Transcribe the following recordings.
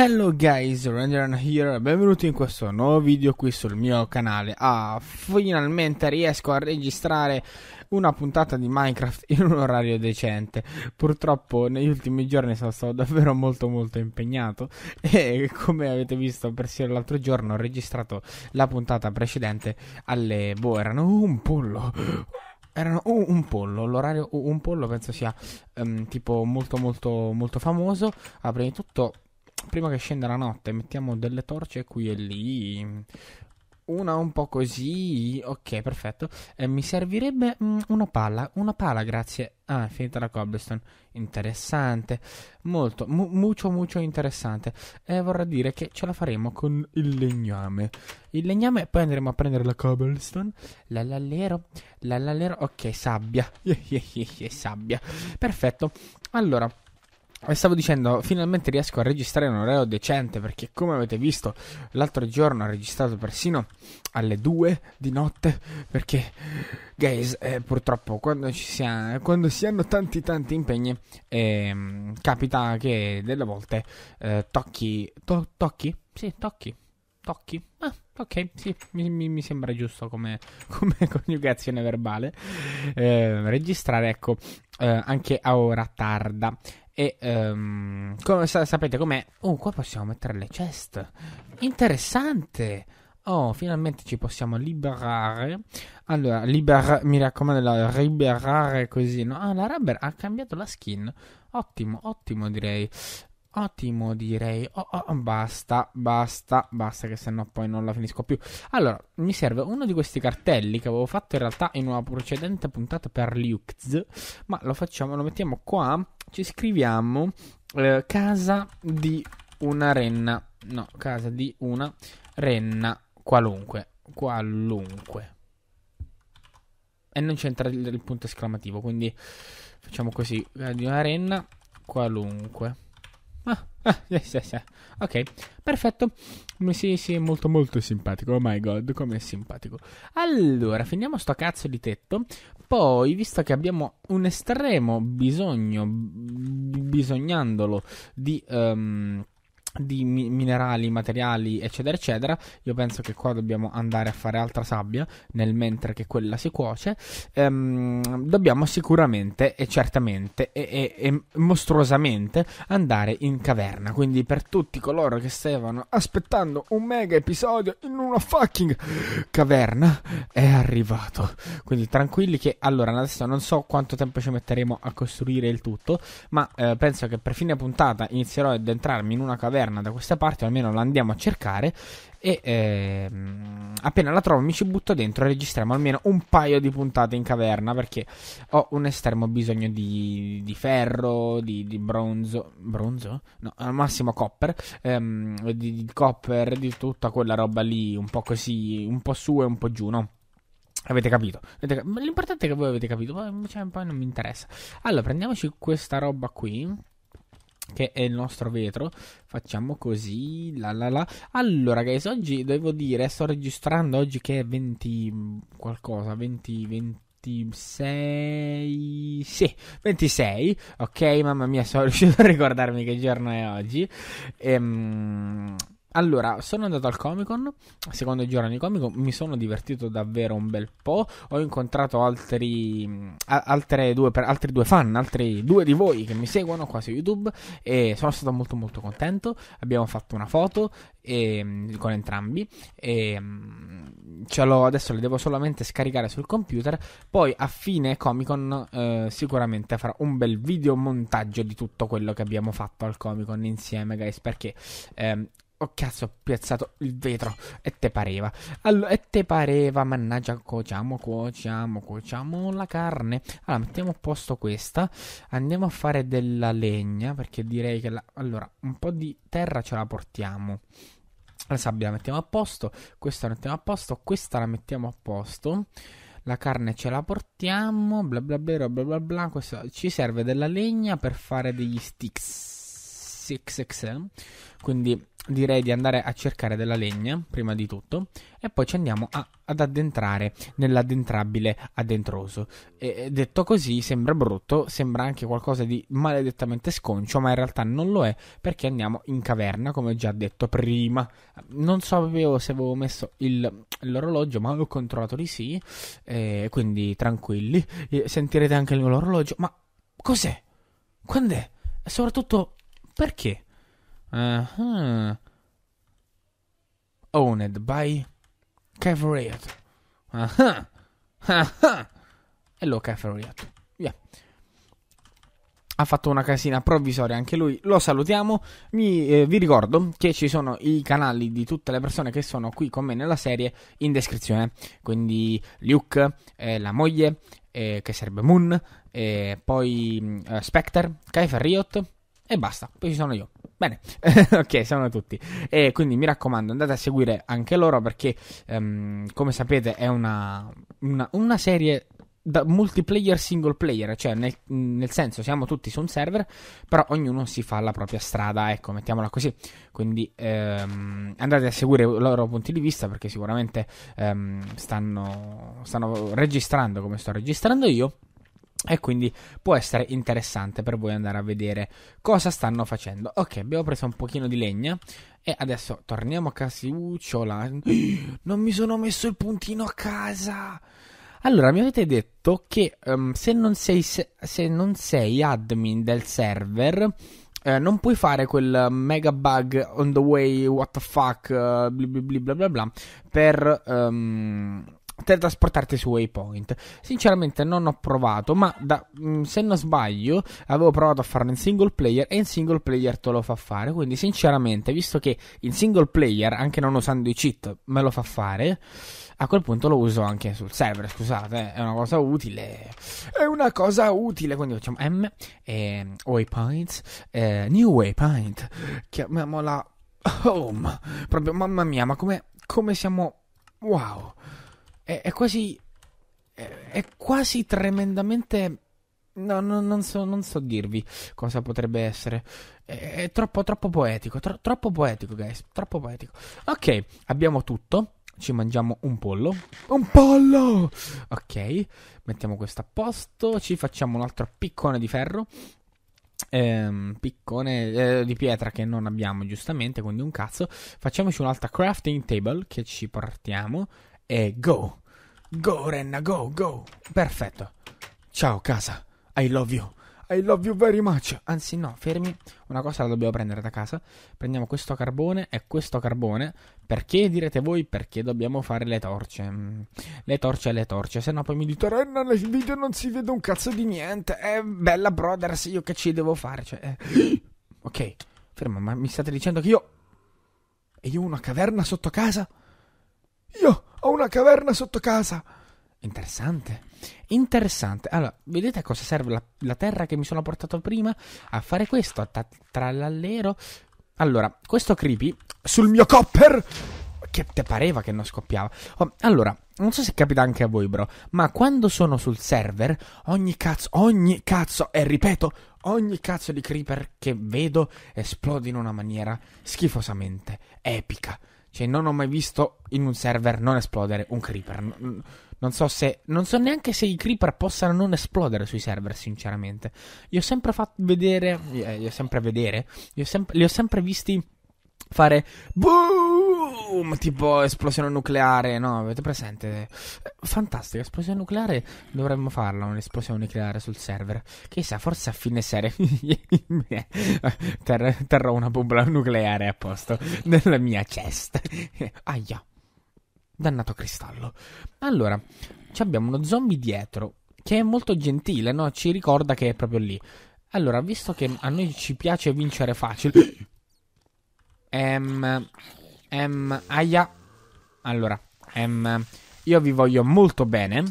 Hello guys, Renderan here benvenuti in questo nuovo video qui sul mio canale Ah, finalmente riesco a registrare una puntata di Minecraft in un orario decente Purtroppo negli ultimi giorni sono stato davvero molto molto impegnato E come avete visto persino l'altro giorno ho registrato la puntata precedente alle... boh, erano un pollo erano un, un pollo. L'orario un pollo penso sia um, tipo molto molto molto famoso. Ah, prima di tutto prima che scenda la notte mettiamo delle torce qui e lì. Una un po' così. Ok, perfetto. Eh, mi servirebbe mh, mm, una palla. Una palla, grazie. Ah, è finita la cobblestone. Interessante. Molto, molto, molto mucho interessante. Eh, vorrà dire che ce la faremo con il legname. Il legname, poi andremo a prendere la cobblestone. L'allallero. lallero. Ok, sabbia. sabbia. Perfetto. Allora. E stavo dicendo, finalmente riesco a registrare un orario decente perché come avete visto l'altro giorno ho registrato persino alle 2 di notte perché, guys, eh, purtroppo quando, si ha, quando si hanno tanti tanti impegni eh, capita che delle volte eh, tocchi, to, tocchi? Sì, tocchi, tocchi, ah, ok, sì, mi, mi, sembra giusto come, come coniugazione verbale ehm, registrare, ecco, eh, anche a ora tarda. E um, come, sapete com'è? Oh, qua possiamo mettere le chest. Interessante. Oh, finalmente ci possiamo liberare. Allora, libera, mi raccomando, la liberare così. No? Ah, la Rubber ha cambiato la skin. Ottimo, ottimo direi. Ottimo, direi. Oh, oh, oh, basta, basta, basta, che sennò poi non la finisco più. Allora, mi serve uno di questi cartelli che avevo fatto in realtà in una precedente puntata per Lux. Ma lo facciamo, lo mettiamo qua. Ci scriviamo eh, casa di una renna. No, casa di una renna qualunque. Qualunque. E non c'entra il, il punto esclamativo, quindi facciamo così. Casa di una renna qualunque Ah, ah, yes, yes, yes. Ok, perfetto. Sì, sì, è molto molto simpatico. Oh my god, com'è simpatico. Allora, finiamo sto cazzo di tetto. Poi, visto che abbiamo un estremo bisogno, bisognandolo di... Um, di minerali, materiali, eccetera, eccetera. Io penso che qua dobbiamo andare a fare altra sabbia nel mentre che quella si cuoce. Ehm, dobbiamo sicuramente e certamente e, e, e, mostruosamente andare in caverna. Quindi, per tutti coloro che stavano aspettando un mega episodio in una fucking caverna, è arrivato. Quindi, tranquilli che allora adesso non so quanto tempo ci metteremo a costruire il tutto, ma eh, penso che per fine puntata inizierò ad entrarmi in una caverna caverna da queste parti, almeno la andiamo a cercare e ehm, appena la trovo mi ci butto dentro e registriamo almeno un paio di puntate in caverna perché ho un estremo bisogno di, di ferro, di, di, bronzo, bronzo? No, al massimo copper, ehm, di, di copper, di tutta quella roba lì un po' così, un po' su e un po' giù, no? Avete capito? L'importante è che voi avete capito, ma cioè, poi non mi interessa. Allora, prendiamoci questa roba qui che è il nostro vetro. Facciamo così. La la la. Allora, guys, oggi devo dire, sto registrando oggi che è 20 qualcosa, 20 20 26 sì 26 ok mamma mia sono riuscito a ricordarmi che giorno è oggi ehm allora, sono andato al Comic Con, secondo giorno di Comic Con, mi sono divertito davvero un bel po', ho incontrato altri, altre due, altri due fan, altri due di voi che mi seguono qua su YouTube e sono stato molto molto contento, abbiamo fatto una foto e, ehm, con entrambi e ehm, ce l'ho, adesso le devo solamente scaricare sul computer, poi a fine Comic Con eh, sicuramente farò un bel videomontaggio di tutto quello che abbiamo fatto al Comic Con insieme guys perché... Ehm, Oh cazzo, ho piazzato il vetro. E te pareva. Allora, e te pareva, mannaggia, cuociamo, cuociamo, cuociamo la carne. Allora, mettiamo a posto questa. Andiamo a fare della legna, perché direi che la... Allora, un po' di terra ce la portiamo. La sabbia la mettiamo a posto, questa la mettiamo a posto, questa la mettiamo a posto. La carne ce la portiamo, bla bla bla bla bla bla. Questa... Ci serve della legna per fare degli sticks XXL, quindi direi di andare a cercare della legna prima di tutto e poi ci andiamo a, ad addentrare nell'addentrabile addentroso. E, detto così sembra brutto, sembra anche qualcosa di maledettamente sconcio, ma in realtà non lo è perché andiamo in caverna, come già detto prima. Non so se avevo messo il, l'orologio, ma avevo controllato di sì, eh, quindi tranquilli, sentirete anche il mio orologio, ma cos'è? Quando è? E soprattutto perché? Uh-huh. Owned by Cavariat. Uh-huh. Uh-huh. Hello Cavariat. Yeah. Ha fatto una casina provvisoria anche lui. Lo salutiamo. Mi, eh, vi ricordo che ci sono i canali di tutte le persone che sono qui con me nella serie in descrizione. Quindi Luke, eh, la moglie, eh, che sarebbe Moon, eh, poi mm, eh, Spectre, Kaifer Riot e basta, poi ci sono io. Bene, ok, sono tutti. E quindi mi raccomando, andate a seguire anche loro perché, um, come sapete, è una, una, una serie da multiplayer single player, cioè nel, nel, senso siamo tutti su un server, però ognuno si fa la propria strada, ecco, mettiamola così. Quindi ehm, andate a seguire i loro punti di vista perché sicuramente ehm, stanno, stanno registrando come sto registrando io e quindi può essere interessante per voi andare a vedere cosa stanno facendo. Ok, abbiamo preso un pochino di legna. E adesso torniamo a casucciola. Non mi sono messo il puntino a casa. Allora, mi avete detto che um, se, non sei, se, se, non sei, admin del server, eh, non puoi fare quel mega bug on the way, what the fuck, uh, eh, bla bla bla bla bla, per... Um, teletrasportarti su Waypoint. Sinceramente non ho provato, ma da, mh, mm, se non sbaglio avevo provato a farlo in single player e in single player te lo fa fare. Quindi sinceramente, visto che in single player, anche non usando i cheat, me lo fa fare, a quel punto lo uso anche sul server, scusate, eh, è una cosa utile. È una cosa utile, quindi facciamo M, e Waypoint, eh, New Waypoint, chiamiamola Home. Proprio, mamma mia, ma come, come siamo... Wow è, è quasi. È, è, quasi tremendamente. No, no non, so, non, so, dirvi cosa potrebbe essere. È, è troppo, troppo poetico. Tro, troppo poetico, guys. Troppo poetico. Ok, abbiamo tutto. Ci mangiamo un pollo. Un pollo! Ok, mettiamo questo a posto. Ci facciamo un altro piccone di ferro. Ehm, piccone eh, di pietra che non abbiamo giustamente, quindi un cazzo. Facciamoci un'altra crafting table che ci portiamo e go. Go, Renna, go, go. Perfetto. Ciao, casa. I love you. I love you very much. Anzi, no, fermi. Una cosa la dobbiamo prendere da casa. Prendiamo questo carbone e questo carbone. Perché direte voi? Perché dobbiamo fare le torce. Mm. Le torce e le torce. Se no, poi mi dite, Renna, nel video non si vede un cazzo di niente. Eh, bella, brothers, io che ci devo fare? Cioè, eh. Ok, fermo, ma mi state dicendo che io. E io ho una caverna sotto casa? Io ho una caverna sotto casa. Interessante. Interessante. Allora, vedete a cosa serve la, la terra che mi sono portato prima? A fare questo, a ta- trallallero. Allora, questo creepy sul mio copper che te pareva che non scoppiava. Oh, allora, non so se capita anche a voi, bro, ma quando sono sul server, ogni cazzo, ogni cazzo, e ripeto, ogni cazzo di creeper che vedo esplode in una maniera schifosamente epica. Cioè, non ho mai visto in un server non esplodere un creeper. Non, non so se. Non so neanche se i creeper possano non esplodere sui server, sinceramente. Io ho sempre fatto vedere. Eh, io, io sempre vedere. Io sempre, li ho sempre visti fare boom, tipo esplosione nucleare, no? Avete presente? Eh, Fantastica, esplosione nucleare, dovremmo farla un'esplosione nucleare sul server. Chissà, forse a fine serie terrò, terrò una bomba nucleare a posto nella mia cesta. Aia. Dannato cristallo. Allora, abbiamo uno zombie dietro che è molto gentile, no? Ci ricorda che è proprio lì. Allora, visto che a noi ci piace vincere facile, Ehm, ehm, aia. Allora, ehm, io vi voglio molto bene.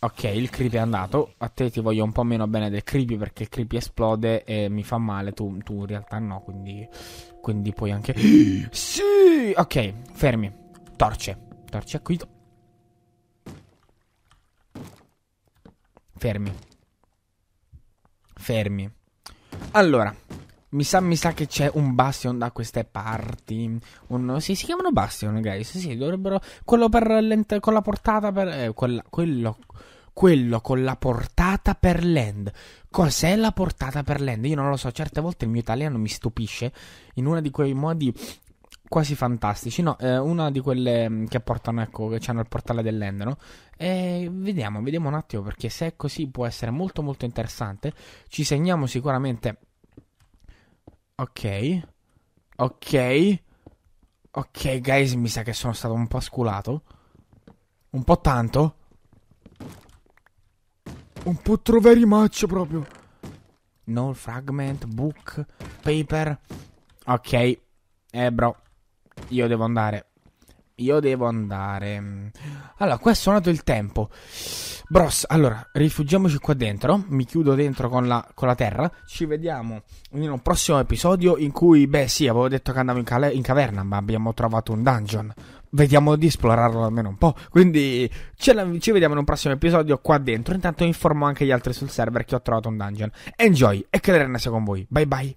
Ok, il creepy è andato. A te ti voglio un po' meno bene del creepy perché il creepy esplode e mi fa male. Tu, tu in realtà no, quindi, quindi puoi anche... sì! Ok, fermi. Torce. Torce qui. Fermi. Fermi. Allora, mi sa, mi sa, che c'è un Bastion da queste parti. Un, sì, si chiamano Bastion, guys. Sì, dovrebbero. Quello con la portata per. Eh, quella, quello. Quello con la portata per l'end. Cos'è la portata per l'end? Io non lo so. Certe volte il mio italiano mi stupisce in uno di quei modi quasi fantastici. No, eh, una di quelle mm, che portano, ecco, che hanno il portale dell'end, no? E vediamo, vediamo un attimo perché se è così può essere molto molto interessante. Ci segniamo sicuramente Ok. Ok. Ok, guys, mi sa che sono stato un po' sculato. Un po' tanto. Un po' troveri troverimaccio proprio. No fragment, book, paper. Ok. Eh, bro. Io devo andare io devo andare. Allora, qua è suonato il tempo. Bros, allora, rifugiamoci qua dentro. Mi chiudo dentro con la, con la terra. Ci vediamo in un prossimo episodio in cui, beh, sì, avevo detto che andavo in, cale- in caverna, ma abbiamo trovato un dungeon. Vediamo di esplorarlo almeno un po'. Quindi la, ci vediamo in un prossimo episodio qua dentro. Intanto informo anche gli altri sul server che ho trovato un dungeon. Enjoy e che l'Arena sia con voi. Bye bye.